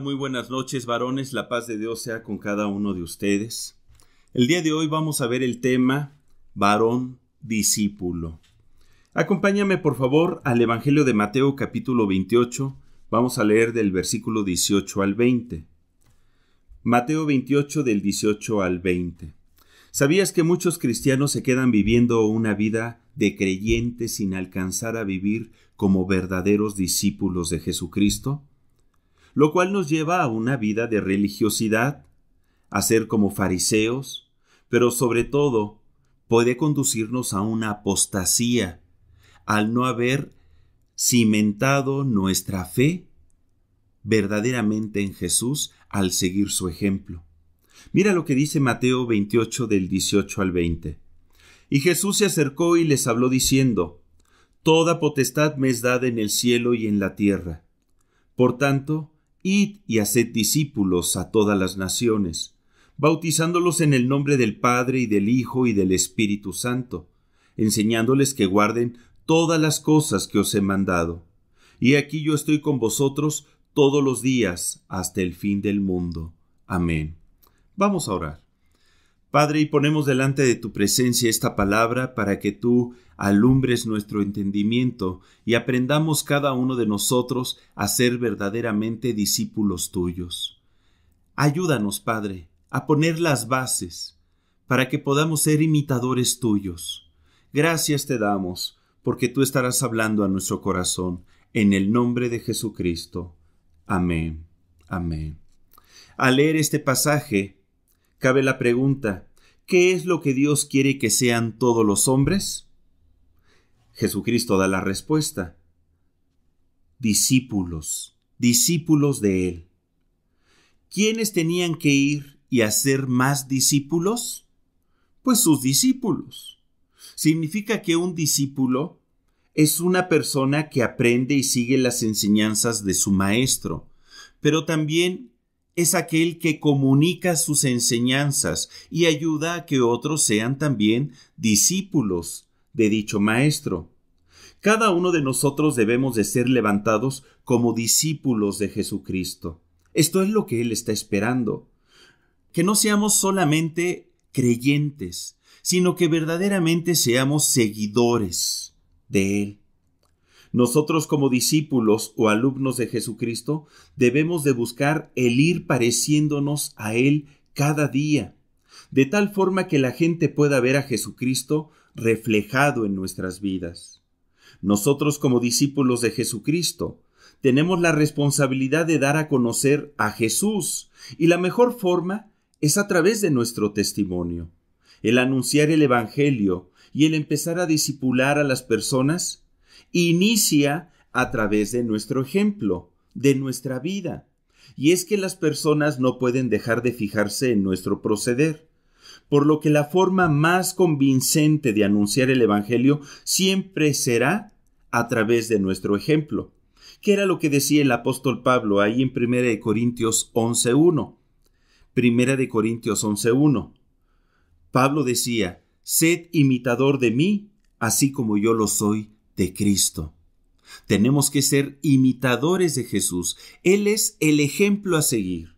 Muy buenas noches, varones. La paz de Dios sea con cada uno de ustedes. El día de hoy vamos a ver el tema varón discípulo. Acompáñame, por favor, al Evangelio de Mateo capítulo 28. Vamos a leer del versículo 18 al 20. Mateo 28 del 18 al 20. ¿Sabías que muchos cristianos se quedan viviendo una vida de creyente sin alcanzar a vivir como verdaderos discípulos de Jesucristo? lo cual nos lleva a una vida de religiosidad, a ser como fariseos, pero sobre todo puede conducirnos a una apostasía, al no haber cimentado nuestra fe verdaderamente en Jesús al seguir su ejemplo. Mira lo que dice Mateo 28 del 18 al 20. Y Jesús se acercó y les habló diciendo, Toda potestad me es dada en el cielo y en la tierra. Por tanto, Id y haced discípulos a todas las naciones, bautizándolos en el nombre del Padre y del Hijo y del Espíritu Santo, enseñándoles que guarden todas las cosas que os he mandado. Y aquí yo estoy con vosotros todos los días hasta el fin del mundo. Amén. Vamos a orar. Padre, y ponemos delante de tu presencia esta palabra para que tú alumbres nuestro entendimiento y aprendamos cada uno de nosotros a ser verdaderamente discípulos tuyos. Ayúdanos, Padre, a poner las bases para que podamos ser imitadores tuyos. Gracias te damos, porque tú estarás hablando a nuestro corazón, en el nombre de Jesucristo. Amén. Amén. Al leer este pasaje, cabe la pregunta, ¿Qué es lo que Dios quiere que sean todos los hombres? Jesucristo da la respuesta. Discípulos, discípulos de Él. ¿Quiénes tenían que ir y hacer más discípulos? Pues sus discípulos. Significa que un discípulo es una persona que aprende y sigue las enseñanzas de su maestro, pero también es aquel que comunica sus enseñanzas y ayuda a que otros sean también discípulos de dicho Maestro. Cada uno de nosotros debemos de ser levantados como discípulos de Jesucristo. Esto es lo que Él está esperando. Que no seamos solamente creyentes, sino que verdaderamente seamos seguidores de Él. Nosotros como discípulos o alumnos de Jesucristo debemos de buscar el ir pareciéndonos a Él cada día, de tal forma que la gente pueda ver a Jesucristo reflejado en nuestras vidas. Nosotros como discípulos de Jesucristo tenemos la responsabilidad de dar a conocer a Jesús, y la mejor forma es a través de nuestro testimonio. El anunciar el Evangelio y el empezar a discipular a las personas inicia a través de nuestro ejemplo, de nuestra vida. Y es que las personas no pueden dejar de fijarse en nuestro proceder, por lo que la forma más convincente de anunciar el Evangelio siempre será a través de nuestro ejemplo, ¿Qué era lo que decía el apóstol Pablo ahí en 1 Corintios 11.1. Primera de Corintios 11.1. Pablo decía, Sed imitador de mí, así como yo lo soy de Cristo. Tenemos que ser imitadores de Jesús. Él es el ejemplo a seguir.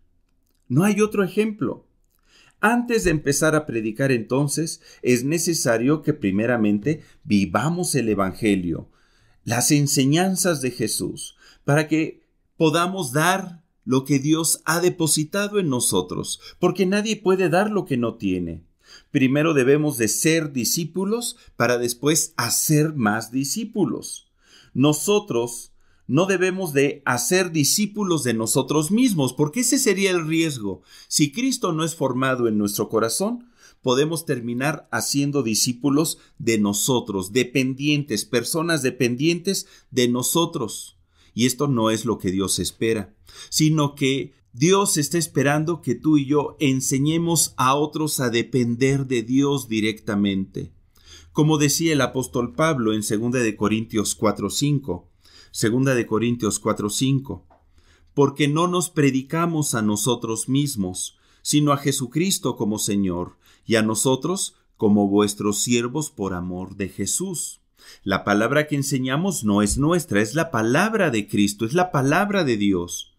No hay otro ejemplo. Antes de empezar a predicar entonces, es necesario que primeramente vivamos el Evangelio, las enseñanzas de Jesús, para que podamos dar lo que Dios ha depositado en nosotros, porque nadie puede dar lo que no tiene primero debemos de ser discípulos para después hacer más discípulos. Nosotros no debemos de hacer discípulos de nosotros mismos, porque ese sería el riesgo. Si Cristo no es formado en nuestro corazón, podemos terminar haciendo discípulos de nosotros, dependientes, personas dependientes de nosotros. Y esto no es lo que Dios espera, sino que Dios está esperando que tú y yo enseñemos a otros a depender de Dios directamente. Como decía el apóstol Pablo en 2 de Corintios 4:5, 2 de Corintios 4:5, porque no nos predicamos a nosotros mismos, sino a Jesucristo como Señor y a nosotros como vuestros siervos por amor de Jesús. La palabra que enseñamos no es nuestra, es la palabra de Cristo, es la palabra de Dios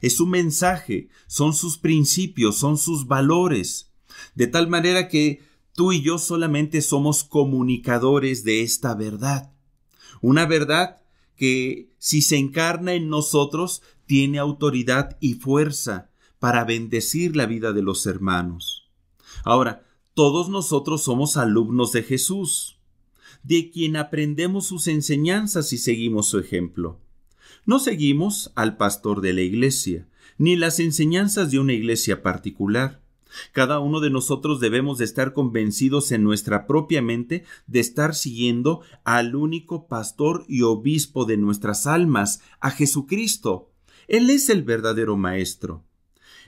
es su mensaje, son sus principios, son sus valores, de tal manera que tú y yo solamente somos comunicadores de esta verdad, una verdad que si se encarna en nosotros tiene autoridad y fuerza para bendecir la vida de los hermanos. Ahora, todos nosotros somos alumnos de Jesús, de quien aprendemos sus enseñanzas y seguimos su ejemplo. No seguimos al pastor de la iglesia, ni las enseñanzas de una iglesia particular. Cada uno de nosotros debemos de estar convencidos en nuestra propia mente de estar siguiendo al único pastor y obispo de nuestras almas, a Jesucristo. Él es el verdadero Maestro.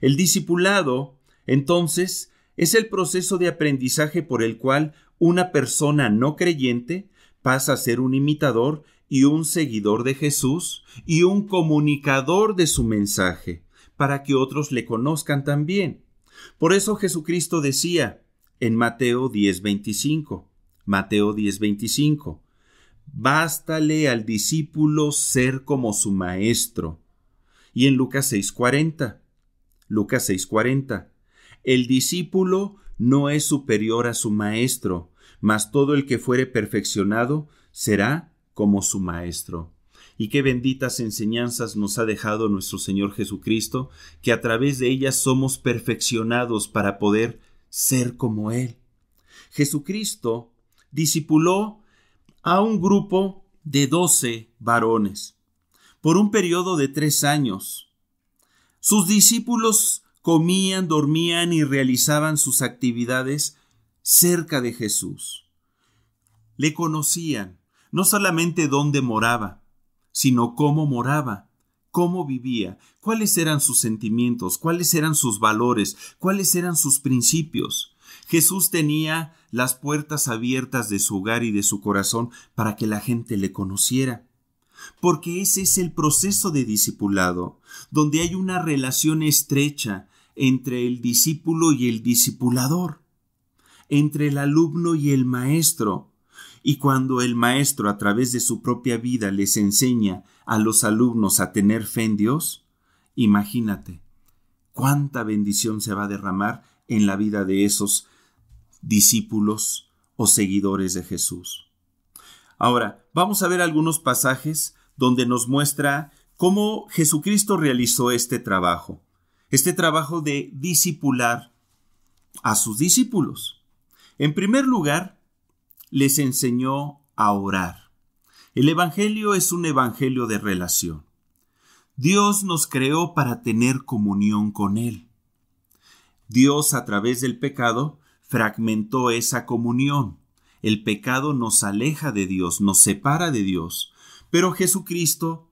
El discipulado, entonces, es el proceso de aprendizaje por el cual una persona no creyente pasa a ser un imitador y un seguidor de Jesús y un comunicador de su mensaje, para que otros le conozcan también. Por eso Jesucristo decía en Mateo 10:25, Mateo 10:25, Bástale al discípulo ser como su maestro. Y en Lucas 6:40, Lucas 6:40, el discípulo no es superior a su maestro, mas todo el que fuere perfeccionado será como su Maestro. Y qué benditas enseñanzas nos ha dejado nuestro Señor Jesucristo, que a través de ellas somos perfeccionados para poder ser como Él. Jesucristo disipuló a un grupo de doce varones por un periodo de tres años. Sus discípulos comían, dormían y realizaban sus actividades cerca de Jesús. Le conocían, no solamente dónde moraba, sino cómo moraba, cómo vivía, cuáles eran sus sentimientos, cuáles eran sus valores, cuáles eran sus principios. Jesús tenía las puertas abiertas de su hogar y de su corazón para que la gente le conociera. Porque ese es el proceso de discipulado, donde hay una relación estrecha entre el discípulo y el discipulador, entre el alumno y el maestro, y cuando el maestro a través de su propia vida les enseña a los alumnos a tener fe en Dios, imagínate cuánta bendición se va a derramar en la vida de esos discípulos o seguidores de Jesús. Ahora, vamos a ver algunos pasajes donde nos muestra cómo Jesucristo realizó este trabajo, este trabajo de discipular a sus discípulos. En primer lugar, les enseñó a orar. El Evangelio es un Evangelio de relación. Dios nos creó para tener comunión con Él. Dios a través del pecado fragmentó esa comunión. El pecado nos aleja de Dios, nos separa de Dios. Pero Jesucristo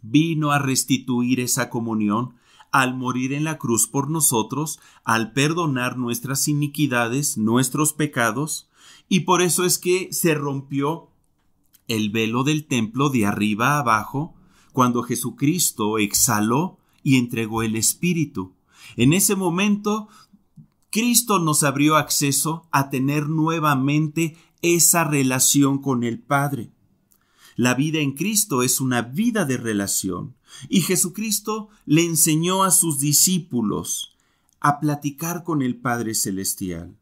vino a restituir esa comunión al morir en la cruz por nosotros, al perdonar nuestras iniquidades, nuestros pecados, y por eso es que se rompió el velo del templo de arriba a abajo cuando Jesucristo exhaló y entregó el Espíritu. En ese momento, Cristo nos abrió acceso a tener nuevamente esa relación con el Padre. La vida en Cristo es una vida de relación y Jesucristo le enseñó a sus discípulos a platicar con el Padre Celestial.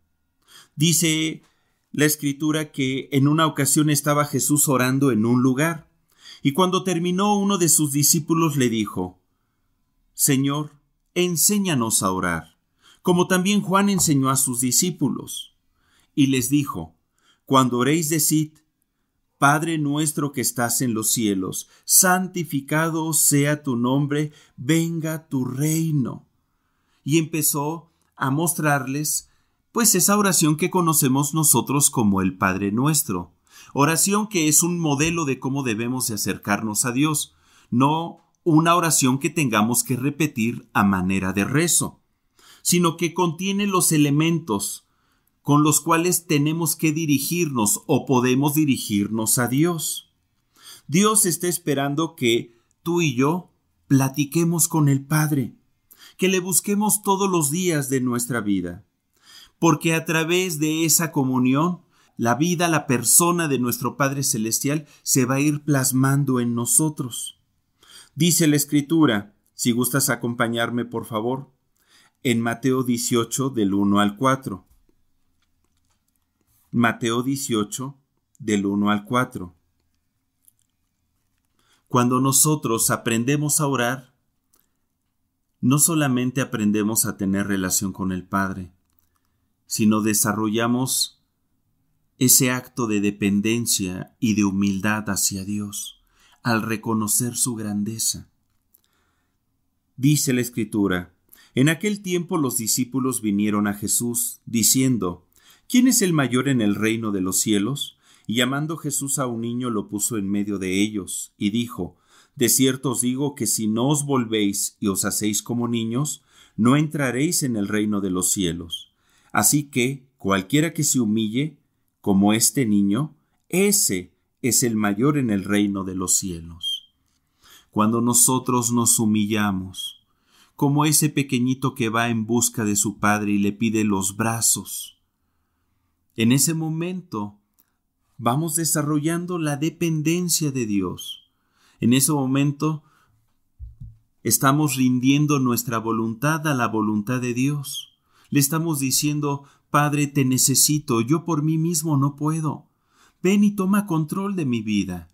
Dice la escritura que en una ocasión estaba Jesús orando en un lugar, y cuando terminó uno de sus discípulos le dijo, Señor, enséñanos a orar, como también Juan enseñó a sus discípulos. Y les dijo, Cuando oréis decid, Padre nuestro que estás en los cielos, santificado sea tu nombre, venga tu reino. Y empezó a mostrarles pues esa oración que conocemos nosotros como el Padre nuestro, oración que es un modelo de cómo debemos acercarnos a Dios, no una oración que tengamos que repetir a manera de rezo, sino que contiene los elementos con los cuales tenemos que dirigirnos o podemos dirigirnos a Dios. Dios está esperando que tú y yo platiquemos con el Padre, que le busquemos todos los días de nuestra vida, porque a través de esa comunión, la vida, la persona de nuestro Padre Celestial se va a ir plasmando en nosotros. Dice la Escritura, si gustas acompañarme, por favor, en Mateo 18 del 1 al 4. Mateo 18 del 1 al 4. Cuando nosotros aprendemos a orar, no solamente aprendemos a tener relación con el Padre, sino desarrollamos ese acto de dependencia y de humildad hacia Dios al reconocer su grandeza. Dice la Escritura, en aquel tiempo los discípulos vinieron a Jesús, diciendo, ¿quién es el mayor en el reino de los cielos? Y llamando Jesús a un niño lo puso en medio de ellos, y dijo, De cierto os digo que si no os volvéis y os hacéis como niños, no entraréis en el reino de los cielos. Así que cualquiera que se humille, como este niño, ese es el mayor en el reino de los cielos. Cuando nosotros nos humillamos, como ese pequeñito que va en busca de su padre y le pide los brazos, en ese momento vamos desarrollando la dependencia de Dios. En ese momento estamos rindiendo nuestra voluntad a la voluntad de Dios. Le estamos diciendo, Padre, te necesito, yo por mí mismo no puedo. Ven y toma control de mi vida.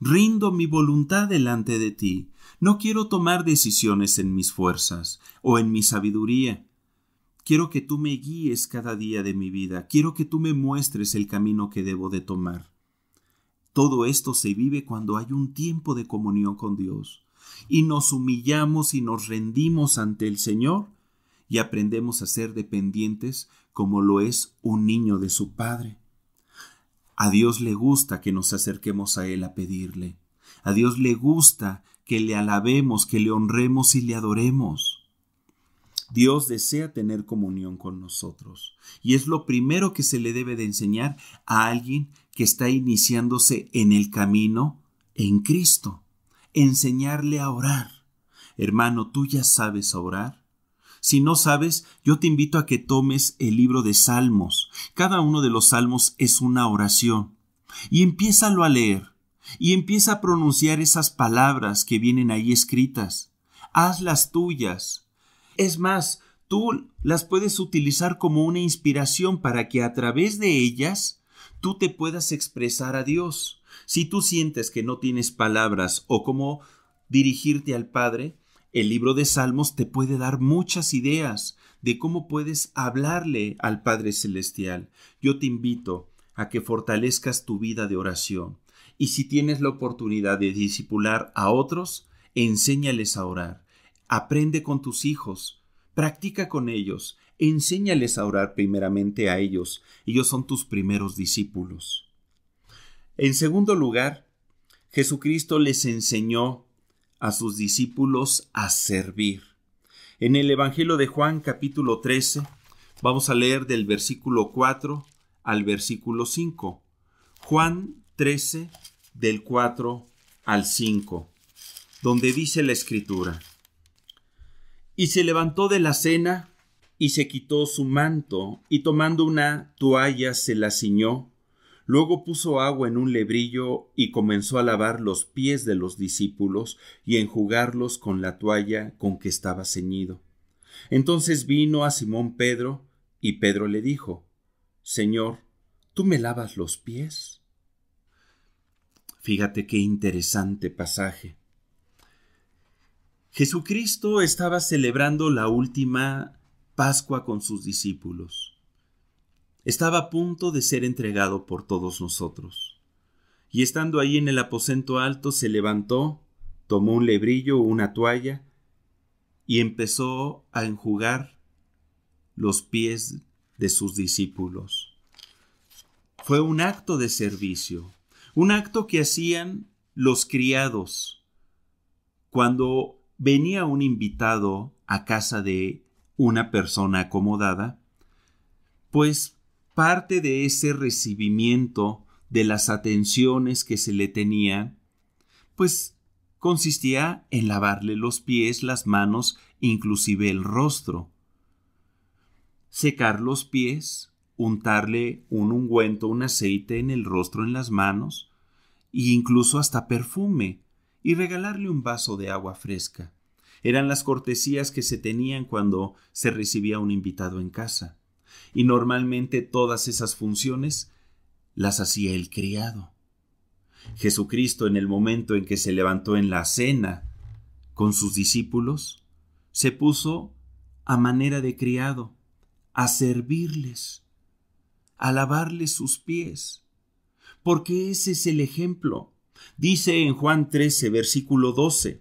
Rindo mi voluntad delante de ti. No quiero tomar decisiones en mis fuerzas o en mi sabiduría. Quiero que tú me guíes cada día de mi vida. Quiero que tú me muestres el camino que debo de tomar. Todo esto se vive cuando hay un tiempo de comunión con Dios y nos humillamos y nos rendimos ante el Señor y aprendemos a ser dependientes como lo es un niño de su padre. A Dios le gusta que nos acerquemos a Él a pedirle. A Dios le gusta que le alabemos, que le honremos y le adoremos. Dios desea tener comunión con nosotros y es lo primero que se le debe de enseñar a alguien que está iniciándose en el camino en Cristo. Enseñarle a orar. Hermano, tú ya sabes orar. Si no sabes, yo te invito a que tomes el libro de Salmos. Cada uno de los salmos es una oración. Y empiézalo a leer. Y empieza a pronunciar esas palabras que vienen ahí escritas. Hazlas tuyas. Es más, tú las puedes utilizar como una inspiración para que a través de ellas tú te puedas expresar a Dios. Si tú sientes que no tienes palabras o cómo dirigirte al Padre, el libro de Salmos te puede dar muchas ideas de cómo puedes hablarle al Padre Celestial. Yo te invito a que fortalezcas tu vida de oración y si tienes la oportunidad de discipular a otros, enséñales a orar. Aprende con tus hijos, practica con ellos, enséñales a orar primeramente a ellos. Ellos son tus primeros discípulos. En segundo lugar, Jesucristo les enseñó a sus discípulos a servir. En el Evangelio de Juan capítulo 13 vamos a leer del versículo 4 al versículo 5. Juan 13 del 4 al 5, donde dice la escritura. Y se levantó de la cena y se quitó su manto y tomando una toalla se la ciñó Luego puso agua en un lebrillo y comenzó a lavar los pies de los discípulos y enjugarlos con la toalla con que estaba ceñido. Entonces vino a Simón Pedro, y Pedro le dijo, Señor, ¿tú me lavas los pies? Fíjate qué interesante pasaje. Jesucristo estaba celebrando la última Pascua con sus discípulos estaba a punto de ser entregado por todos nosotros. Y estando ahí en el aposento alto, se levantó, tomó un lebrillo o una toalla, y empezó a enjugar los pies de sus discípulos. Fue un acto de servicio, un acto que hacían los criados cuando venía un invitado a casa de una persona acomodada, pues parte de ese recibimiento de las atenciones que se le tenían, pues consistía en lavarle los pies, las manos, inclusive el rostro, secar los pies, untarle un ungüento, un aceite en el rostro, en las manos, e incluso hasta perfume, y regalarle un vaso de agua fresca. Eran las cortesías que se tenían cuando se recibía un invitado en casa y normalmente todas esas funciones las hacía el criado. Jesucristo en el momento en que se levantó en la cena con sus discípulos, se puso a manera de criado, a servirles, a lavarles sus pies, porque ese es el ejemplo. Dice en Juan 13, versículo 12,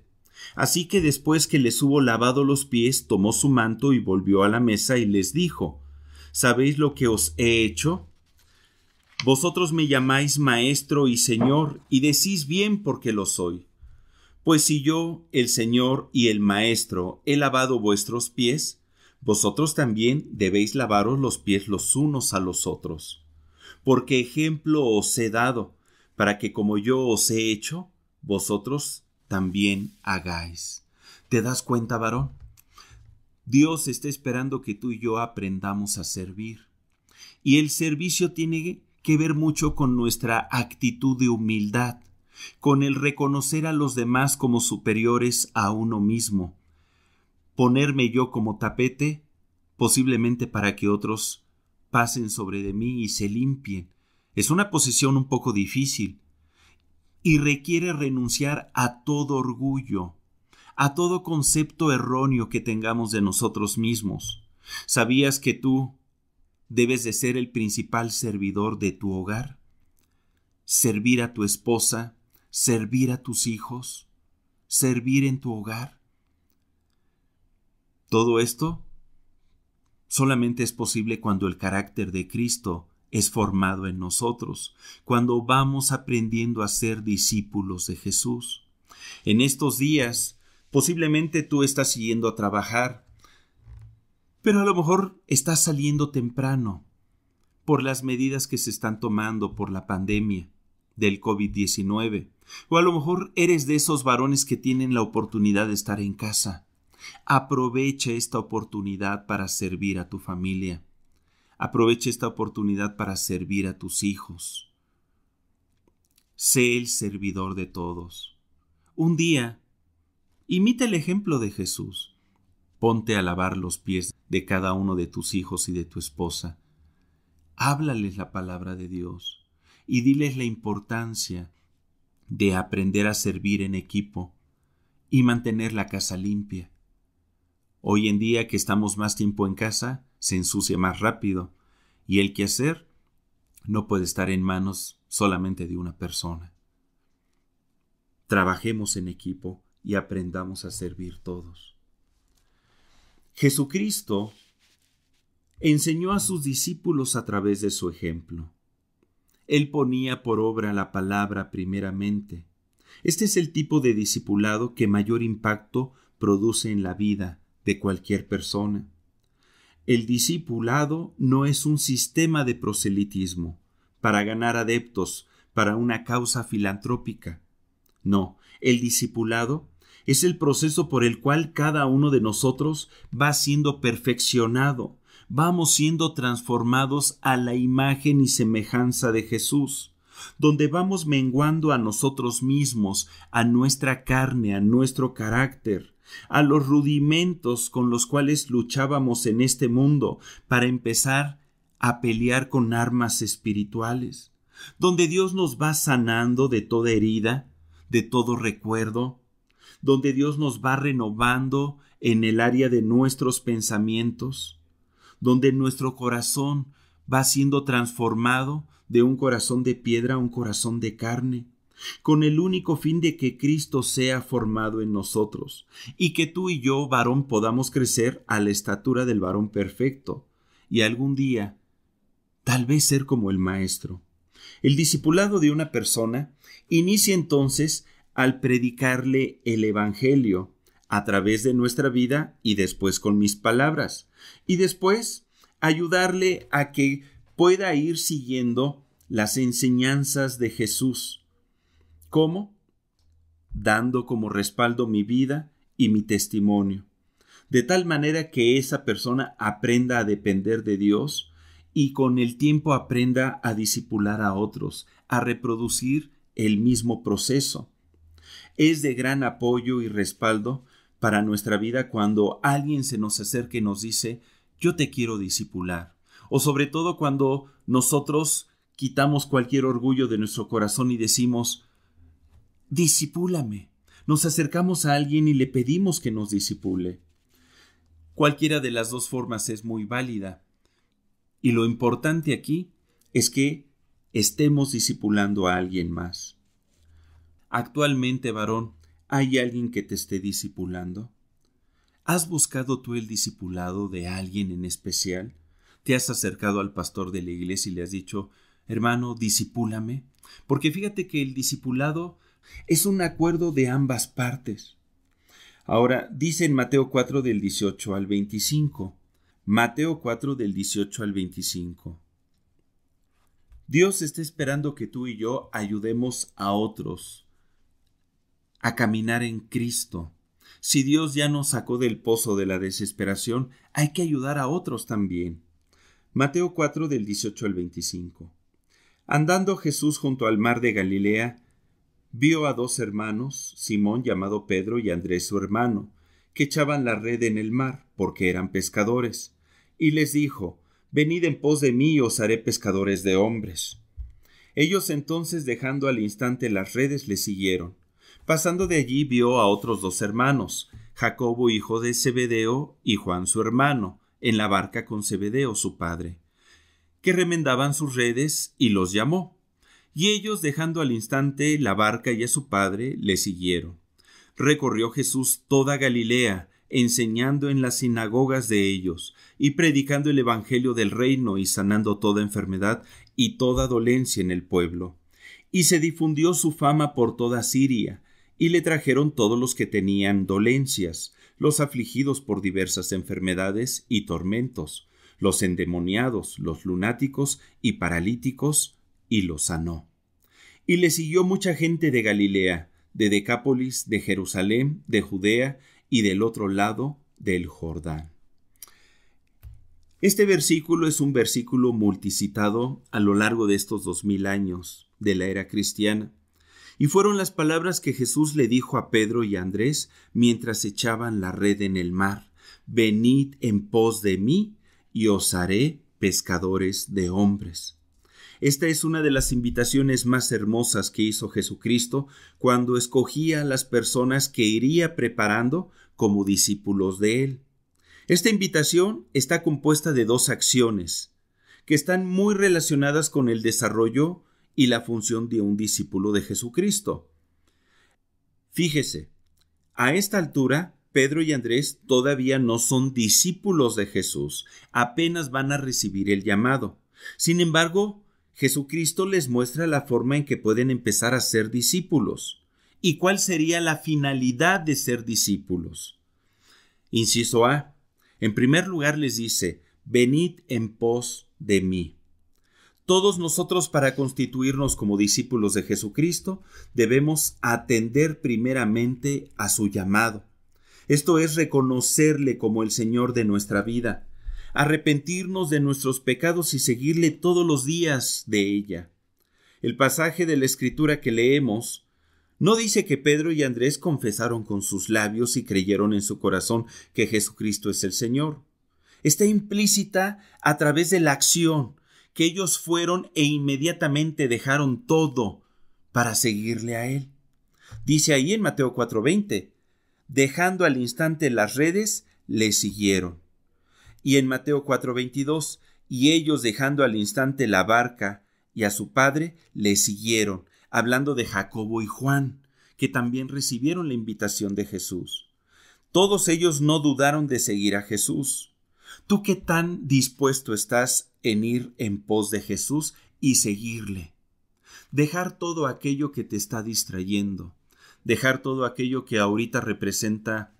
Así que después que les hubo lavado los pies, tomó su manto y volvió a la mesa y les dijo, ¿Sabéis lo que os he hecho? Vosotros me llamáis Maestro y Señor, y decís bien porque lo soy. Pues si yo, el Señor y el Maestro, he lavado vuestros pies, vosotros también debéis lavaros los pies los unos a los otros. Porque ejemplo os he dado, para que como yo os he hecho, vosotros también hagáis. ¿Te das cuenta, varón? Dios está esperando que tú y yo aprendamos a servir. Y el servicio tiene que ver mucho con nuestra actitud de humildad, con el reconocer a los demás como superiores a uno mismo. Ponerme yo como tapete, posiblemente para que otros pasen sobre de mí y se limpien. Es una posición un poco difícil y requiere renunciar a todo orgullo, a todo concepto erróneo que tengamos de nosotros mismos. ¿Sabías que tú debes de ser el principal servidor de tu hogar? Servir a tu esposa, servir a tus hijos, servir en tu hogar. Todo esto solamente es posible cuando el carácter de Cristo es formado en nosotros, cuando vamos aprendiendo a ser discípulos de Jesús. En estos días Posiblemente tú estás yendo a trabajar, pero a lo mejor estás saliendo temprano por las medidas que se están tomando por la pandemia del COVID-19. O a lo mejor eres de esos varones que tienen la oportunidad de estar en casa. Aprovecha esta oportunidad para servir a tu familia. Aprovecha esta oportunidad para servir a tus hijos. Sé el servidor de todos. Un día Imita el ejemplo de Jesús. Ponte a lavar los pies de cada uno de tus hijos y de tu esposa. Háblales la palabra de Dios y diles la importancia de aprender a servir en equipo y mantener la casa limpia. Hoy en día que estamos más tiempo en casa, se ensucia más rápido y el quehacer no puede estar en manos solamente de una persona. Trabajemos en equipo y aprendamos a servir todos. Jesucristo enseñó a sus discípulos a través de su ejemplo. Él ponía por obra la palabra primeramente. Este es el tipo de discipulado que mayor impacto produce en la vida de cualquier persona. El discipulado no es un sistema de proselitismo para ganar adeptos para una causa filantrópica. No, el discipulado es el proceso por el cual cada uno de nosotros va siendo perfeccionado, vamos siendo transformados a la imagen y semejanza de Jesús, donde vamos menguando a nosotros mismos, a nuestra carne, a nuestro carácter, a los rudimentos con los cuales luchábamos en este mundo para empezar a pelear con armas espirituales, donde Dios nos va sanando de toda herida, de todo recuerdo, donde Dios nos va renovando en el área de nuestros pensamientos, donde nuestro corazón va siendo transformado de un corazón de piedra a un corazón de carne, con el único fin de que Cristo sea formado en nosotros, y que tú y yo, varón, podamos crecer a la estatura del varón perfecto, y algún día, tal vez ser como el Maestro. El discipulado de una persona inicia entonces al predicarle el Evangelio a través de nuestra vida y después con mis palabras. Y después ayudarle a que pueda ir siguiendo las enseñanzas de Jesús. ¿Cómo? Dando como respaldo mi vida y mi testimonio. De tal manera que esa persona aprenda a depender de Dios y con el tiempo aprenda a disipular a otros, a reproducir el mismo proceso es de gran apoyo y respaldo para nuestra vida cuando alguien se nos acerca y nos dice, yo te quiero disipular. O sobre todo cuando nosotros quitamos cualquier orgullo de nuestro corazón y decimos, disipúlame. Nos acercamos a alguien y le pedimos que nos disipule. Cualquiera de las dos formas es muy válida. Y lo importante aquí es que estemos disipulando a alguien más. Actualmente, varón, ¿hay alguien que te esté discipulando? ¿Has buscado tú el discipulado de alguien en especial? ¿Te has acercado al pastor de la iglesia y le has dicho, hermano, disipúlame? Porque fíjate que el discipulado es un acuerdo de ambas partes. Ahora, dice en Mateo 4 del 18 al 25. Mateo 4 del 18 al 25. Dios está esperando que tú y yo ayudemos a otros a caminar en Cristo. Si Dios ya nos sacó del pozo de la desesperación, hay que ayudar a otros también. Mateo 4 del 18 al 25. Andando Jesús junto al mar de Galilea, vio a dos hermanos, Simón llamado Pedro y Andrés su hermano, que echaban la red en el mar, porque eran pescadores, y les dijo, Venid en pos de mí y os haré pescadores de hombres. Ellos entonces dejando al instante las redes le siguieron. Pasando de allí vio a otros dos hermanos, Jacobo hijo de Zebedeo y Juan su hermano, en la barca con Zebedeo su padre, que remendaban sus redes y los llamó. Y ellos, dejando al instante la barca y a su padre, le siguieron. Recorrió Jesús toda Galilea, enseñando en las sinagogas de ellos, y predicando el Evangelio del reino y sanando toda enfermedad y toda dolencia en el pueblo. Y se difundió su fama por toda Siria, y le trajeron todos los que tenían dolencias, los afligidos por diversas enfermedades y tormentos, los endemoniados, los lunáticos y paralíticos, y los sanó. Y le siguió mucha gente de Galilea, de Decápolis, de Jerusalén, de Judea y del otro lado del Jordán. Este versículo es un versículo multicitado a lo largo de estos dos mil años de la era cristiana y fueron las palabras que Jesús le dijo a Pedro y Andrés mientras echaban la red en el mar. Venid en pos de mí y os haré pescadores de hombres. Esta es una de las invitaciones más hermosas que hizo Jesucristo cuando escogía a las personas que iría preparando como discípulos de Él. Esta invitación está compuesta de dos acciones, que están muy relacionadas con el desarrollo y la función de un discípulo de Jesucristo. Fíjese, a esta altura, Pedro y Andrés todavía no son discípulos de Jesús, apenas van a recibir el llamado. Sin embargo, Jesucristo les muestra la forma en que pueden empezar a ser discípulos. ¿Y cuál sería la finalidad de ser discípulos? Inciso A. En primer lugar les dice, venid en pos de mí. Todos nosotros para constituirnos como discípulos de Jesucristo debemos atender primeramente a su llamado. Esto es reconocerle como el Señor de nuestra vida, arrepentirnos de nuestros pecados y seguirle todos los días de ella. El pasaje de la Escritura que leemos no dice que Pedro y Andrés confesaron con sus labios y creyeron en su corazón que Jesucristo es el Señor. Está implícita a través de la acción, que ellos fueron e inmediatamente dejaron todo para seguirle a él. Dice ahí en Mateo 4:20, dejando al instante las redes, le siguieron. Y en Mateo 4:22, y ellos dejando al instante la barca y a su padre, le siguieron, hablando de Jacobo y Juan, que también recibieron la invitación de Jesús. Todos ellos no dudaron de seguir a Jesús. ¿Tú qué tan dispuesto estás en ir en pos de Jesús y seguirle. Dejar todo aquello que te está distrayendo, dejar todo aquello que ahorita representa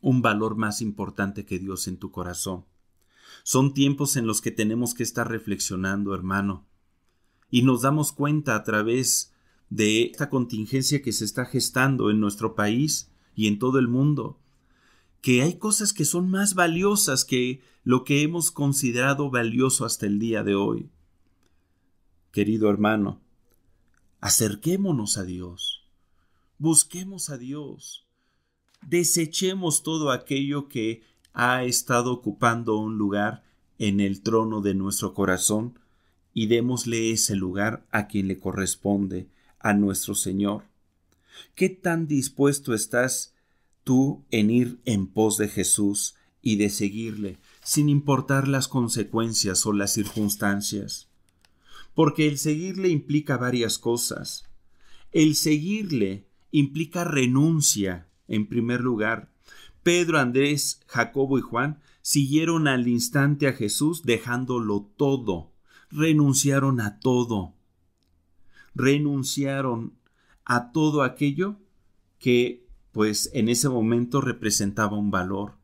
un valor más importante que Dios en tu corazón. Son tiempos en los que tenemos que estar reflexionando, hermano, y nos damos cuenta a través de esta contingencia que se está gestando en nuestro país y en todo el mundo, que hay cosas que son más valiosas que lo que hemos considerado valioso hasta el día de hoy. Querido hermano, acerquémonos a Dios, busquemos a Dios, desechemos todo aquello que ha estado ocupando un lugar en el trono de nuestro corazón y démosle ese lugar a quien le corresponde, a nuestro Señor. ¿Qué tan dispuesto estás tú en ir en pos de Jesús y de seguirle, sin importar las consecuencias o las circunstancias. Porque el seguirle implica varias cosas. El seguirle implica renuncia, en primer lugar. Pedro, Andrés, Jacobo y Juan siguieron al instante a Jesús dejándolo todo, renunciaron a todo, renunciaron a todo aquello que pues en ese momento representaba un valor.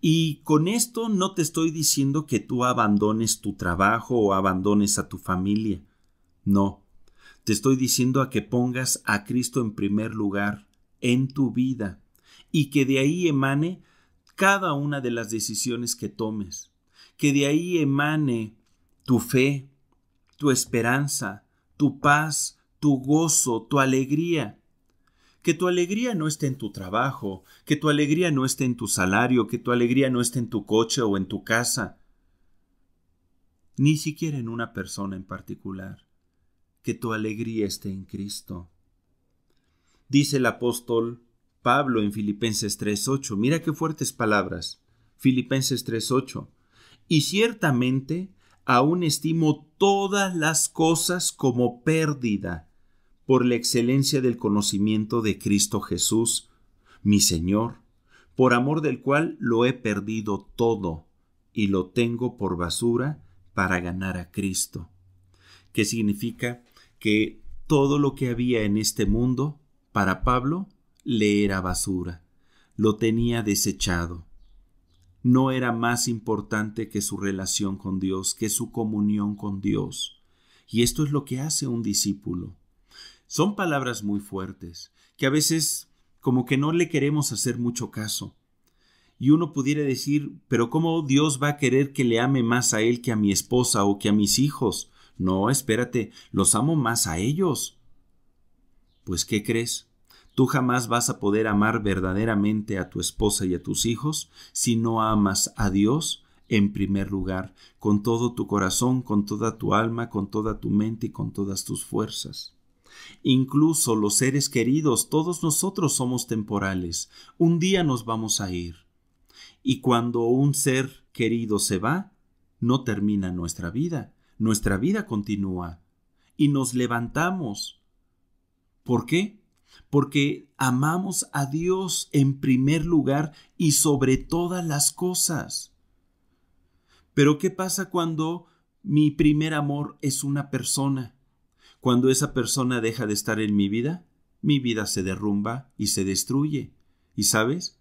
Y con esto no te estoy diciendo que tú abandones tu trabajo o abandones a tu familia. No, te estoy diciendo a que pongas a Cristo en primer lugar en tu vida y que de ahí emane cada una de las decisiones que tomes, que de ahí emane tu fe, tu esperanza, tu paz, tu gozo, tu alegría, que tu alegría no esté en tu trabajo, que tu alegría no esté en tu salario, que tu alegría no esté en tu coche o en tu casa, ni siquiera en una persona en particular, que tu alegría esté en Cristo. Dice el apóstol Pablo en Filipenses 3:8, mira qué fuertes palabras, Filipenses 3:8, y ciertamente aún estimo todas las cosas como pérdida por la excelencia del conocimiento de Cristo Jesús, mi Señor, por amor del cual lo he perdido todo y lo tengo por basura para ganar a Cristo. ¿Qué significa? Que todo lo que había en este mundo, para Pablo, le era basura, lo tenía desechado. No era más importante que su relación con Dios, que su comunión con Dios. Y esto es lo que hace un discípulo. Son palabras muy fuertes, que a veces como que no le queremos hacer mucho caso. Y uno pudiera decir, pero ¿cómo Dios va a querer que le ame más a él que a mi esposa o que a mis hijos? No, espérate, los amo más a ellos. Pues, ¿qué crees? Tú jamás vas a poder amar verdaderamente a tu esposa y a tus hijos si no amas a Dios en primer lugar, con todo tu corazón, con toda tu alma, con toda tu mente y con todas tus fuerzas. Incluso los seres queridos, todos nosotros somos temporales. Un día nos vamos a ir. Y cuando un ser querido se va, no termina nuestra vida. Nuestra vida continúa. Y nos levantamos. ¿Por qué? Porque amamos a Dios en primer lugar y sobre todas las cosas. Pero ¿qué pasa cuando mi primer amor es una persona? Cuando esa persona deja de estar en mi vida, mi vida se derrumba y se destruye. ¿Y sabes?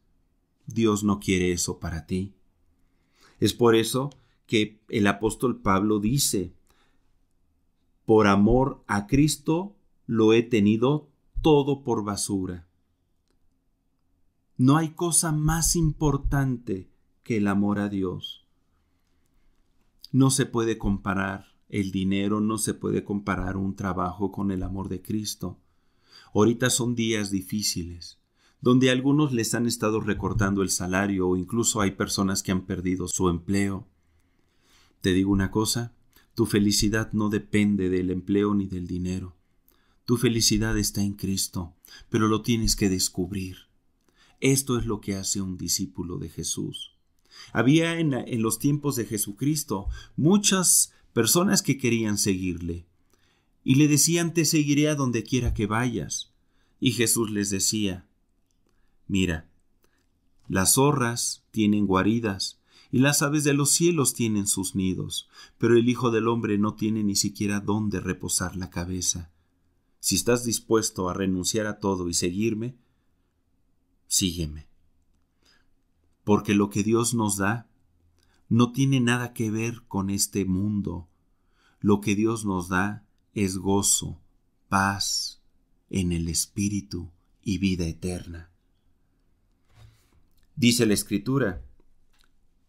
Dios no quiere eso para ti. Es por eso que el apóstol Pablo dice, por amor a Cristo lo he tenido todo por basura. No hay cosa más importante que el amor a Dios. No se puede comparar el dinero no se puede comparar un trabajo con el amor de Cristo. Ahorita son días difíciles, donde algunos les han estado recortando el salario o incluso hay personas que han perdido su empleo. Te digo una cosa, tu felicidad no depende del empleo ni del dinero. Tu felicidad está en Cristo, pero lo tienes que descubrir. Esto es lo que hace un discípulo de Jesús. Había en, en los tiempos de Jesucristo muchas personas que querían seguirle. Y le decían, te seguiré a donde quiera que vayas. Y Jesús les decía, mira, las zorras tienen guaridas, y las aves de los cielos tienen sus nidos, pero el Hijo del Hombre no tiene ni siquiera dónde reposar la cabeza. Si estás dispuesto a renunciar a todo y seguirme, sígueme. Porque lo que Dios nos da no tiene nada que ver con este mundo. Lo que Dios nos da es gozo, paz en el Espíritu y vida eterna. Dice la Escritura,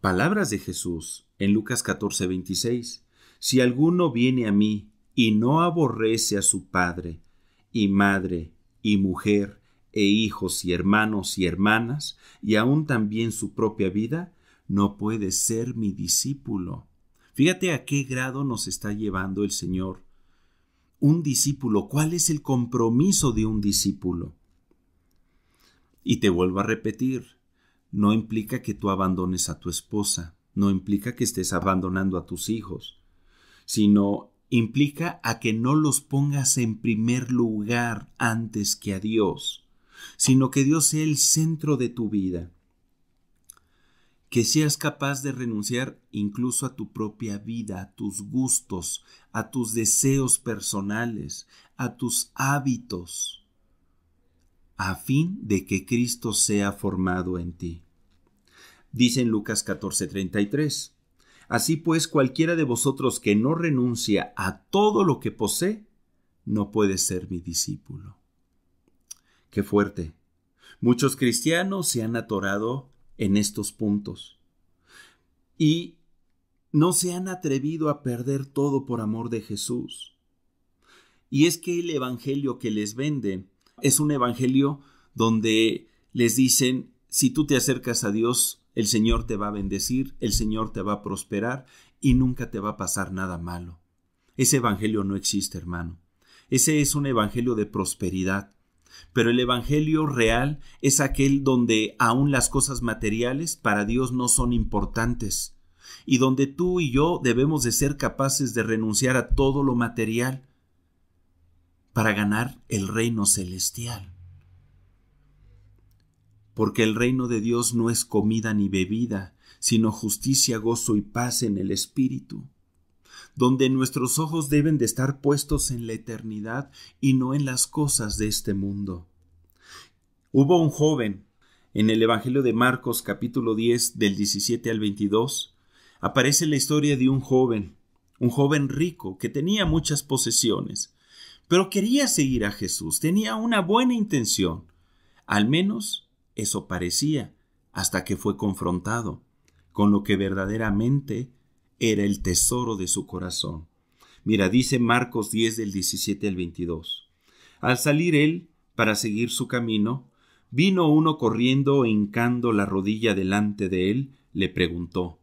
palabras de Jesús en Lucas 26. si alguno viene a mí y no aborrece a su padre y madre y mujer e hijos y hermanos y hermanas, y aún también su propia vida, no puedes ser mi discípulo. Fíjate a qué grado nos está llevando el Señor. Un discípulo, ¿cuál es el compromiso de un discípulo? Y te vuelvo a repetir, no implica que tú abandones a tu esposa, no implica que estés abandonando a tus hijos, sino implica a que no los pongas en primer lugar antes que a Dios, sino que Dios sea el centro de tu vida que seas capaz de renunciar incluso a tu propia vida, a tus gustos, a tus deseos personales, a tus hábitos, a fin de que Cristo sea formado en ti. Dice en Lucas 14:33, Así pues, cualquiera de vosotros que no renuncia a todo lo que posee, no puede ser mi discípulo. Qué fuerte. Muchos cristianos se han atorado en estos puntos. Y no se han atrevido a perder todo por amor de Jesús. Y es que el Evangelio que les venden es un Evangelio donde les dicen, si tú te acercas a Dios, el Señor te va a bendecir, el Señor te va a prosperar y nunca te va a pasar nada malo. Ese Evangelio no existe, hermano. Ese es un Evangelio de prosperidad, pero el Evangelio real es aquel donde aún las cosas materiales para Dios no son importantes, y donde tú y yo debemos de ser capaces de renunciar a todo lo material para ganar el reino celestial. Porque el reino de Dios no es comida ni bebida, sino justicia, gozo y paz en el Espíritu donde nuestros ojos deben de estar puestos en la eternidad y no en las cosas de este mundo. Hubo un joven en el Evangelio de Marcos capítulo 10 del 17 al 22, aparece la historia de un joven, un joven rico que tenía muchas posesiones, pero quería seguir a Jesús, tenía una buena intención. Al menos eso parecía, hasta que fue confrontado con lo que verdaderamente era el tesoro de su corazón. Mira, dice Marcos 10 del 17 al 22. Al salir él, para seguir su camino, vino uno corriendo e hincando la rodilla delante de él, le preguntó,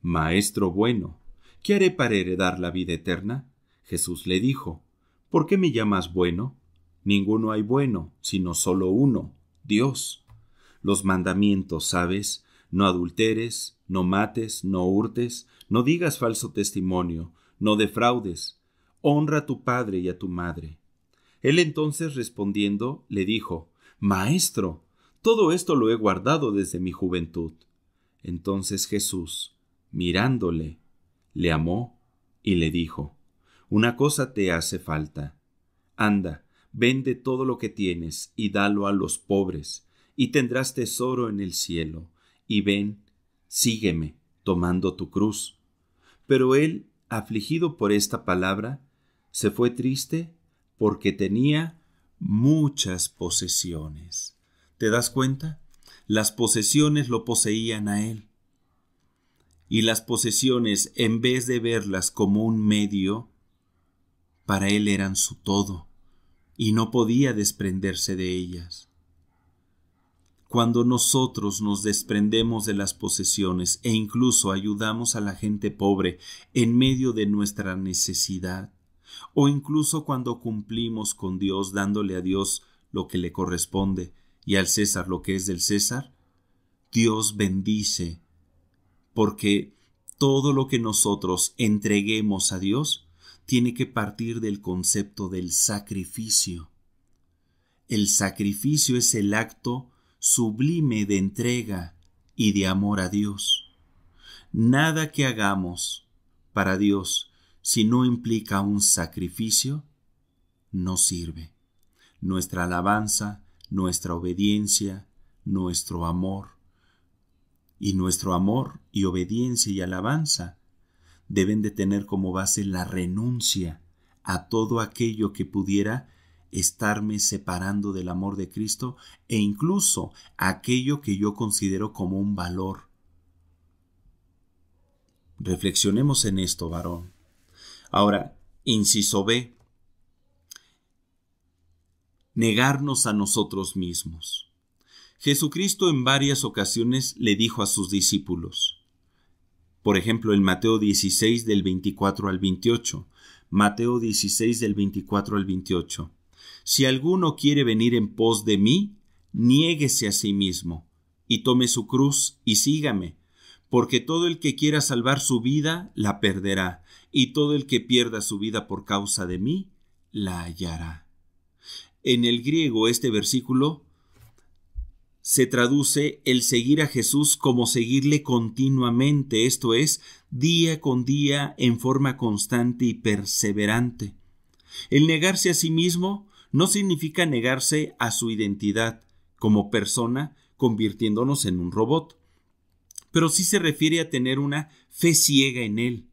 Maestro bueno, ¿qué haré para heredar la vida eterna? Jesús le dijo, ¿Por qué me llamas bueno? Ninguno hay bueno, sino solo uno, Dios. Los mandamientos, ¿sabes? No adulteres, no mates, no hurtes, no digas falso testimonio, no defraudes, honra a tu padre y a tu madre. Él entonces respondiendo le dijo, Maestro, todo esto lo he guardado desde mi juventud. Entonces Jesús, mirándole, le amó y le dijo, Una cosa te hace falta. Anda, vende todo lo que tienes y dalo a los pobres, y tendrás tesoro en el cielo, y ven, sígueme, tomando tu cruz pero él, afligido por esta palabra, se fue triste porque tenía muchas posesiones. ¿Te das cuenta? Las posesiones lo poseían a él. Y las posesiones, en vez de verlas como un medio, para él eran su todo, y no podía desprenderse de ellas cuando nosotros nos desprendemos de las posesiones e incluso ayudamos a la gente pobre en medio de nuestra necesidad, o incluso cuando cumplimos con Dios dándole a Dios lo que le corresponde y al César lo que es del César, Dios bendice, porque todo lo que nosotros entreguemos a Dios tiene que partir del concepto del sacrificio. El sacrificio es el acto sublime de entrega y de amor a Dios. Nada que hagamos para Dios si no implica un sacrificio, no sirve. Nuestra alabanza, nuestra obediencia, nuestro amor, y nuestro amor y obediencia y alabanza deben de tener como base la renuncia a todo aquello que pudiera estarme separando del amor de Cristo e incluso aquello que yo considero como un valor. Reflexionemos en esto, varón. Ahora, inciso B. Negarnos a nosotros mismos. Jesucristo en varias ocasiones le dijo a sus discípulos, por ejemplo en Mateo 16 del 24 al 28, Mateo 16 del 24 al 28, si alguno quiere venir en pos de mí, niéguese a sí mismo, y tome su cruz y sígame, porque todo el que quiera salvar su vida la perderá, y todo el que pierda su vida por causa de mí la hallará. En el griego este versículo se traduce el seguir a Jesús como seguirle continuamente, esto es, día con día en forma constante y perseverante. El negarse a sí mismo no significa negarse a su identidad como persona convirtiéndonos en un robot, pero sí se refiere a tener una fe ciega en Él,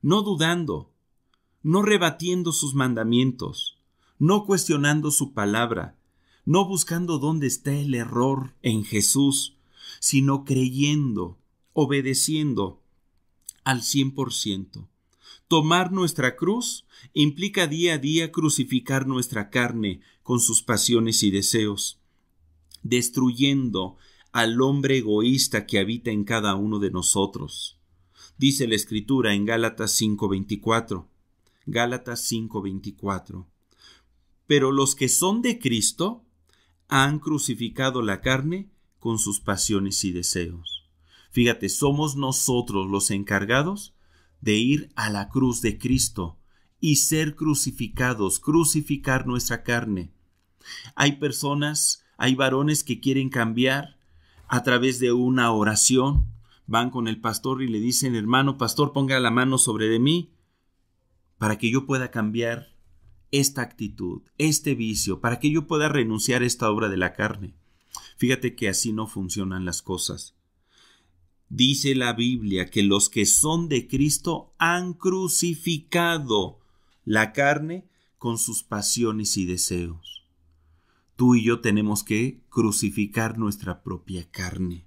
no dudando, no rebatiendo sus mandamientos, no cuestionando su palabra, no buscando dónde está el error en Jesús, sino creyendo, obedeciendo al cien por ciento Tomar nuestra cruz implica día a día crucificar nuestra carne con sus pasiones y deseos, destruyendo al hombre egoísta que habita en cada uno de nosotros. Dice la Escritura en Gálatas 5:24. Gálatas 5:24. Pero los que son de Cristo han crucificado la carne con sus pasiones y deseos. Fíjate, somos nosotros los encargados de ir a la cruz de Cristo y ser crucificados, crucificar nuestra carne. Hay personas, hay varones que quieren cambiar a través de una oración. Van con el pastor y le dicen, hermano, pastor, ponga la mano sobre de mí para que yo pueda cambiar esta actitud, este vicio, para que yo pueda renunciar a esta obra de la carne. Fíjate que así no funcionan las cosas. Dice la Biblia que los que son de Cristo han crucificado la carne con sus pasiones y deseos. Tú y yo tenemos que crucificar nuestra propia carne.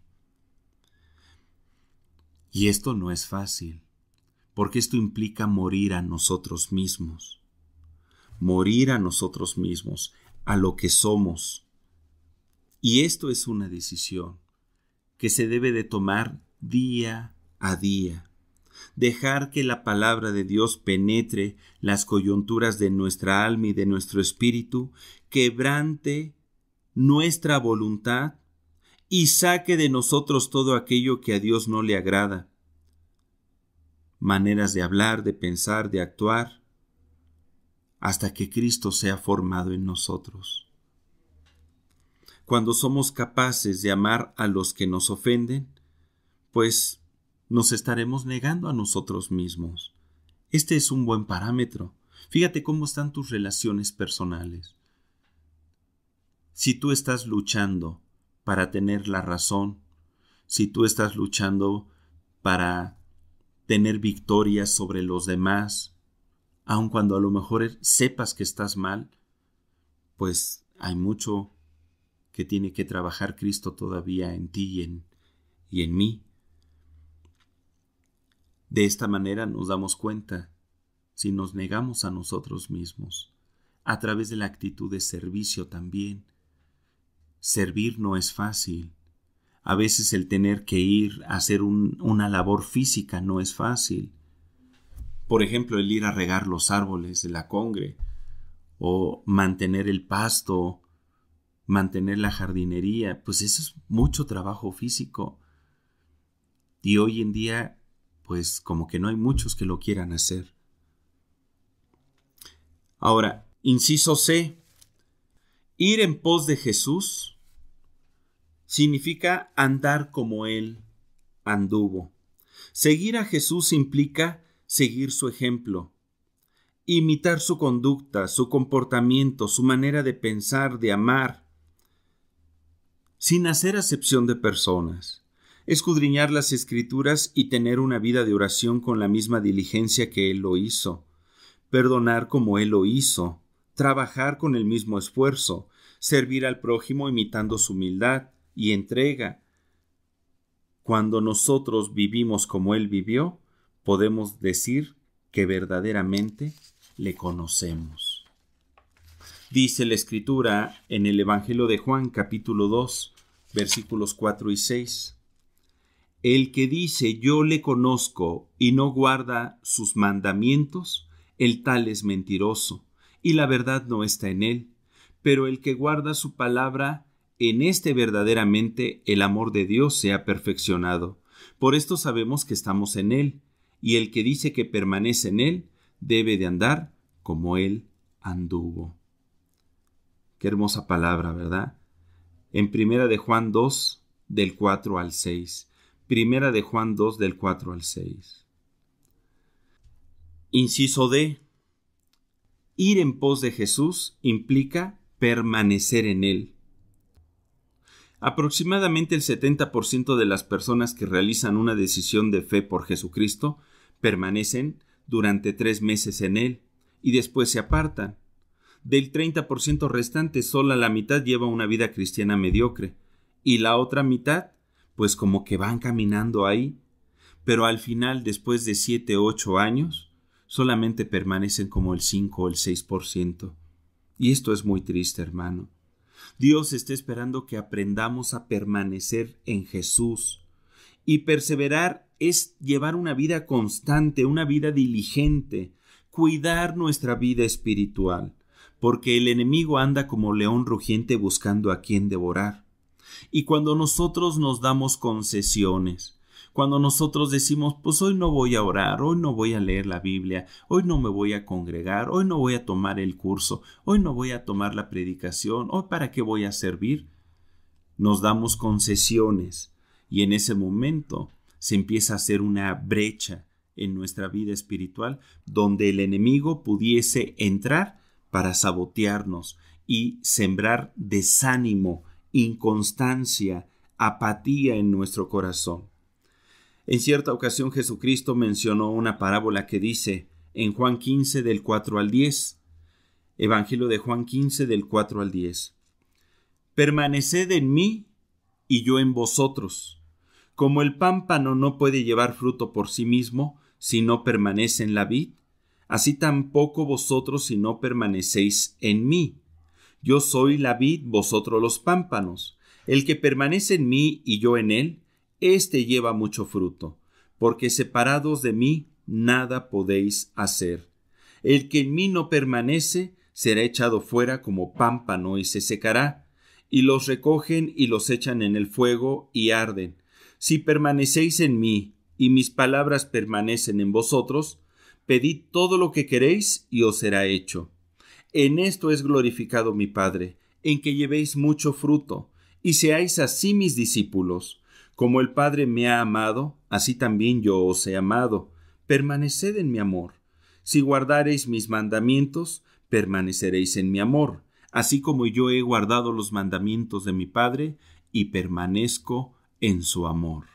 Y esto no es fácil, porque esto implica morir a nosotros mismos, morir a nosotros mismos, a lo que somos. Y esto es una decisión que se debe de tomar día a día. Dejar que la palabra de Dios penetre las coyunturas de nuestra alma y de nuestro espíritu, quebrante nuestra voluntad y saque de nosotros todo aquello que a Dios no le agrada. Maneras de hablar, de pensar, de actuar, hasta que Cristo sea formado en nosotros. Cuando somos capaces de amar a los que nos ofenden, pues nos estaremos negando a nosotros mismos. Este es un buen parámetro. Fíjate cómo están tus relaciones personales. Si tú estás luchando para tener la razón, si tú estás luchando para tener victorias sobre los demás, aun cuando a lo mejor e, sepas que estás mal, pues hay mucho que tiene que trabajar Cristo todavía en ti y en, y en mí de esta manera nos damos cuenta si nos negamos a nosotros mismos, a través de la actitud de servicio también. Servir no es fácil. A veces el tener que ir a hacer una labor física no es fácil. Por ejemplo, el ir a regar los árboles de la congre, o mantener el pasto, mantener la jardinería, pues eso es mucho trabajo físico. Y hoy en día pues como que no hay muchos que lo quieran hacer. Ahora, inciso C, ir en pos de Jesús significa andar como Él anduvo. Seguir a Jesús implica seguir su ejemplo, imitar su conducta, su comportamiento, su manera de pensar, de amar, sin hacer acepción de personas escudriñar las escrituras y tener una vida de oración con la misma diligencia que Él lo hizo, perdonar como Él lo hizo, trabajar con el mismo esfuerzo, servir al prójimo imitando su humildad y entrega. Cuando nosotros vivimos como Él vivió, podemos decir que verdaderamente le conocemos. Dice la escritura en el Evangelio de Juan capítulo 2 versículos 4 y 6. El que dice yo le conozco y no guarda sus mandamientos, el tal es mentiroso, y la verdad no está en él. Pero el que guarda su palabra, en este verdaderamente el amor de Dios se ha perfeccionado. Por esto sabemos que estamos en él, y el que dice que permanece en él, debe de andar como él anduvo. Qué hermosa palabra, ¿verdad? En primera de Juan 2, del 4 al 6. Primera de Juan 2 del 4 al 6. Inciso D. Ir en pos de Jesús implica permanecer en Él. Aproximadamente el 70% de las personas que realizan una decisión de fe por Jesucristo permanecen durante tres meses en Él y después se apartan. Del 30% restante, sola la mitad lleva una vida cristiana mediocre y la otra mitad pues como que van caminando ahí, pero al final, después de siete o 8 años, solamente permanecen como el 5 o el 6%. Y esto es muy triste, hermano. Dios está esperando que aprendamos a permanecer en Jesús. Y perseverar es llevar una vida constante, una vida diligente, cuidar nuestra vida espiritual, porque el enemigo anda como león rugiente buscando a quien devorar y cuando nosotros nos damos concesiones. Cuando nosotros decimos, pues hoy no voy a orar, hoy no voy a leer la Biblia, hoy no me voy a congregar, hoy no voy a tomar el curso, hoy no voy a tomar la predicación, hoy para qué voy a servir, nos damos concesiones y en ese momento se empieza a hacer una brecha en nuestra vida espiritual donde el enemigo pudiese entrar para sabotearnos y sembrar desánimo inconstancia, apatía en nuestro corazón. En cierta ocasión Jesucristo mencionó una parábola que dice en Juan 15 del 4 al 10, Evangelio de Juan 15 del 4 al 10, Permaneced en mí y yo en vosotros. Como el pámpano no puede llevar fruto por sí mismo si no permanece en la vid, así tampoco vosotros si no permanecéis en mí. Yo soy la vid, vosotros los pámpanos. El que permanece en mí y yo en él, éste lleva mucho fruto, porque separados de mí nada podéis hacer. El que en mí no permanece será echado fuera como pámpano y se secará, y los recogen y los echan en el fuego y arden. Si permanecéis en mí y mis palabras permanecen en vosotros, pedid todo lo que queréis y os será hecho. En esto es glorificado mi Padre, en que llevéis mucho fruto, y seáis así mis discípulos. Como el Padre me ha amado, así también yo os he amado. Permaneced en mi amor. Si guardareis mis mandamientos, permaneceréis en mi amor, así como yo he guardado los mandamientos de mi Padre y permanezco en su amor.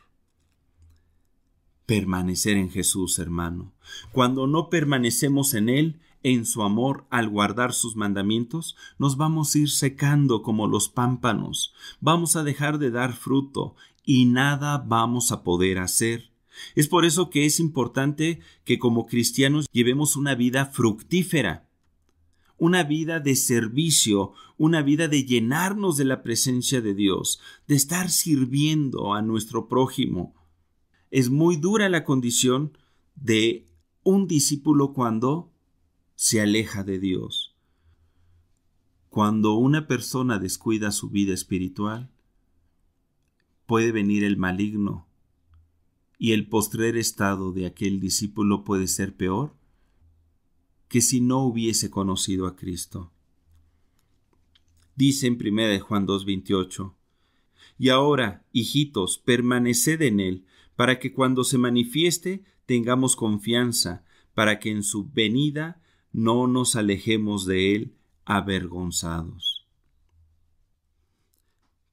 Permanecer en Jesús, hermano. Cuando no permanecemos en Él, en su amor al guardar sus mandamientos, nos vamos a ir secando como los pámpanos, vamos a dejar de dar fruto y nada vamos a poder hacer. Es por eso que es importante que como cristianos llevemos una vida fructífera, una vida de servicio, una vida de llenarnos de la presencia de Dios, de estar sirviendo a nuestro prójimo. Es muy dura la condición de un discípulo cuando se aleja de Dios. Cuando una persona descuida su vida espiritual, puede venir el maligno y el postrer estado de aquel discípulo puede ser peor que si no hubiese conocido a Cristo. Dice en 1 Juan 2:28, Y ahora, hijitos, permaneced en él, para que cuando se manifieste tengamos confianza, para que en su venida no nos alejemos de Él avergonzados.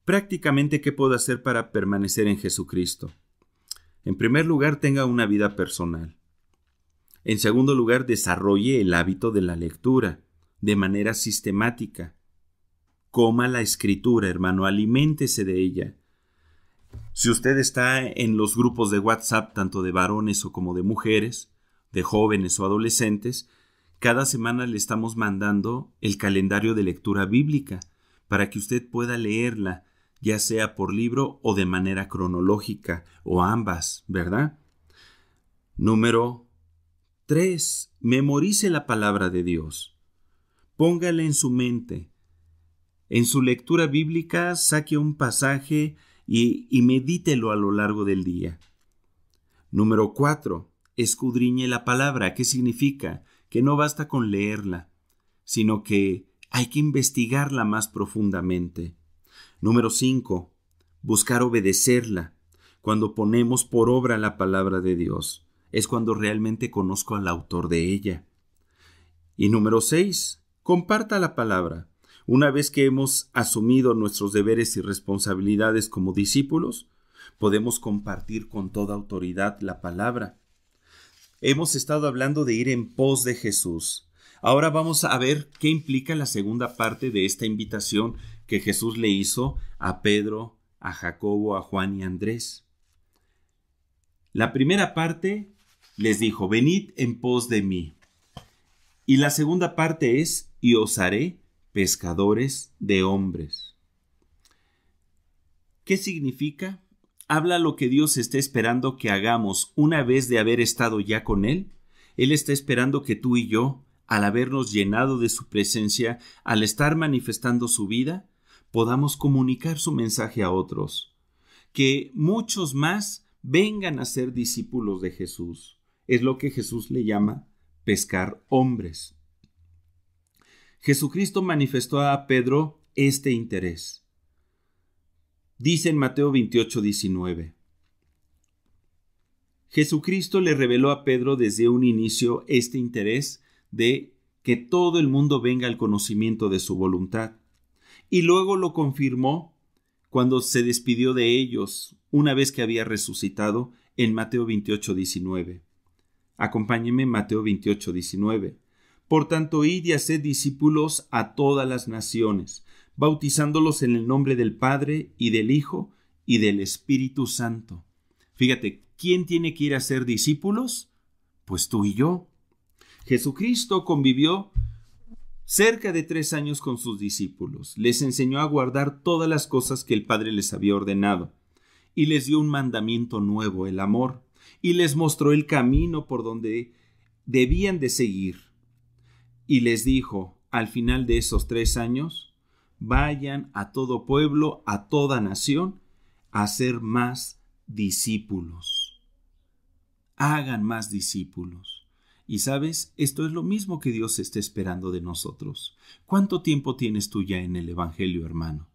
Prácticamente, ¿qué puedo hacer para permanecer en Jesucristo? En primer lugar, tenga una vida personal. En segundo lugar, desarrolle el hábito de la lectura de manera sistemática. Coma la escritura, hermano, aliméntese de ella. Si usted está en los grupos de WhatsApp, tanto de varones o como de mujeres, de jóvenes o adolescentes, cada semana le estamos mandando el calendario de lectura bíblica para que usted pueda leerla, ya sea por libro o de manera cronológica, o ambas, ¿verdad? Número 3. Memorice la palabra de Dios. Póngala en su mente. En su lectura bíblica saque un pasaje y, medítelo a lo largo del día. Número 4. Escudriñe la palabra. ¿Qué significa? que no basta con leerla, sino que hay que investigarla más profundamente. Número 5. Buscar obedecerla. Cuando ponemos por obra la palabra de Dios, es cuando realmente conozco al autor de ella. Y número 6. Comparta la palabra. Una vez que hemos asumido nuestros deberes y responsabilidades como discípulos, podemos compartir con toda autoridad la palabra Hemos estado hablando de ir en pos de Jesús. Ahora vamos a ver qué implica la segunda parte de esta invitación que Jesús le hizo a Pedro, a Jacobo, a Juan y a Andrés. La primera parte les dijo, venid en pos de mí. Y la segunda parte es, y os haré pescadores de hombres. ¿Qué significa? habla lo que Dios está esperando que hagamos una vez de haber estado ya con Él. Él está esperando que tú y yo, al habernos llenado de su presencia, al estar manifestando su vida, podamos comunicar su mensaje a otros. Que muchos más vengan a ser discípulos de Jesús. Es lo que Jesús le llama pescar hombres. Jesucristo manifestó a Pedro este interés. Dice en Mateo 28, 19. Jesucristo le reveló a Pedro desde un inicio este interés de que todo el mundo venga al conocimiento de su voluntad, y luego lo confirmó cuando se despidió de ellos una vez que había resucitado en Mateo 28.19. 19. Acompáñeme Mateo 28, 19. Por tanto, id y haced discípulos a todas las naciones, bautizándolos en el nombre del Padre y del Hijo y del Espíritu Santo. Fíjate, ¿quién tiene que ir a ser discípulos? Pues tú y yo. Jesucristo convivió cerca de tres años con sus discípulos, les enseñó a guardar todas las cosas que el Padre les había ordenado, y les dio un mandamiento nuevo, el amor, y les mostró el camino por donde debían de seguir. Y les dijo, al final de esos tres años, vayan a todo pueblo, a toda nación, a ser más discípulos. Hagan más discípulos. Y sabes, esto es lo mismo que Dios está esperando de nosotros. ¿Cuánto tiempo tienes tú ya en el Evangelio, hermano?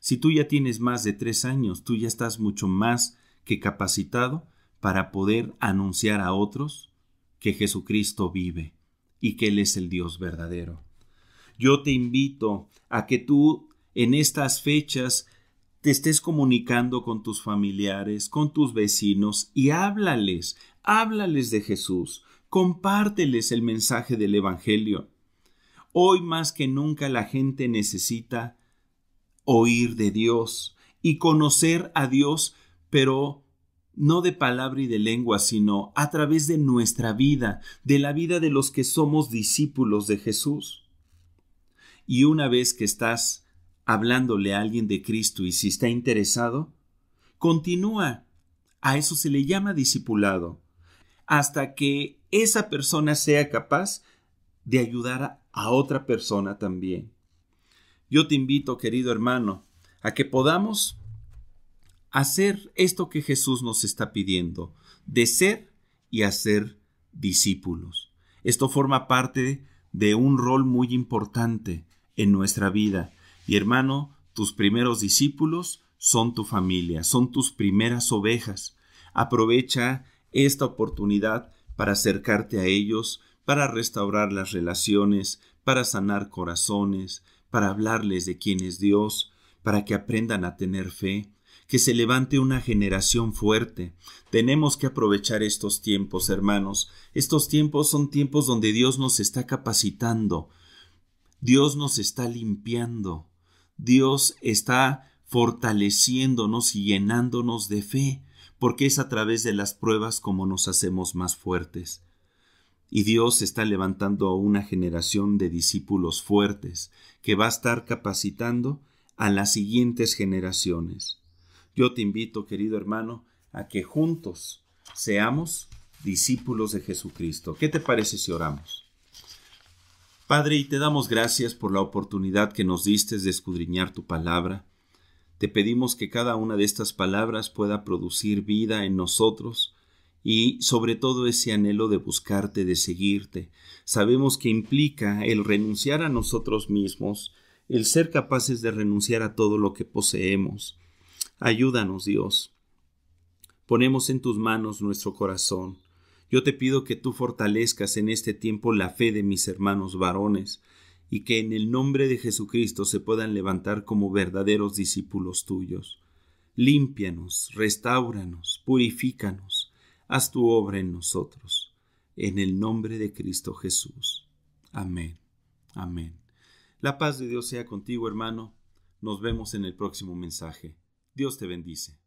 Si tú ya tienes más de tres años, tú ya estás mucho más que capacitado para poder anunciar a otros que Jesucristo vive y que Él es el Dios verdadero yo te invito a que tú en estas fechas te estés comunicando con tus familiares, con tus vecinos y háblales, háblales de Jesús, compárteles el mensaje del Evangelio. Hoy más que nunca la gente necesita oír de Dios y conocer a Dios, pero no de palabra y de lengua, sino a través de nuestra vida, de la vida de los que somos discípulos de Jesús. Y una vez que estás hablándole a alguien de Cristo y si está interesado, continúa. A eso se le llama discipulado, hasta que esa persona sea capaz de ayudar a otra persona también. Yo te invito, querido hermano, a que podamos hacer esto que Jesús nos está pidiendo, de ser y hacer discípulos. Esto forma parte de un rol muy importante en nuestra vida. Y hermano, tus primeros discípulos son tu familia, son tus primeras ovejas. Aprovecha esta oportunidad para acercarte a ellos, para restaurar las relaciones, para sanar corazones, para hablarles de quién es Dios, para que aprendan a tener fe, que se levante una generación fuerte. Tenemos que aprovechar estos tiempos, hermanos. Estos tiempos son tiempos donde Dios nos está capacitando, Dios nos está limpiando, Dios está fortaleciéndonos y llenándonos de fe, porque es a través de las pruebas como nos hacemos más fuertes. Y Dios está levantando a una generación de discípulos fuertes, que va a estar capacitando a las siguientes generaciones. Yo te invito, querido hermano, a que juntos seamos discípulos de Jesucristo. ¿Qué te parece si oramos? Padre, y te damos gracias por la oportunidad que nos diste de escudriñar tu palabra. Te pedimos que cada una de estas palabras pueda producir vida en nosotros y sobre todo ese anhelo de buscarte, de seguirte. Sabemos que implica el renunciar a nosotros mismos, el ser capaces de renunciar a todo lo que poseemos. Ayúdanos, Dios. Ponemos en tus manos nuestro corazón. Yo te pido que tú fortalezcas en este tiempo la fe de mis hermanos varones, y que en el nombre de Jesucristo se puedan levantar como verdaderos discípulos tuyos. Límpianos, restauranos, purifícanos, haz tu obra en nosotros. En el nombre de Cristo Jesús. Amén. Amén. La paz de Dios sea contigo, hermano. Nos vemos en el próximo mensaje. Dios te bendice.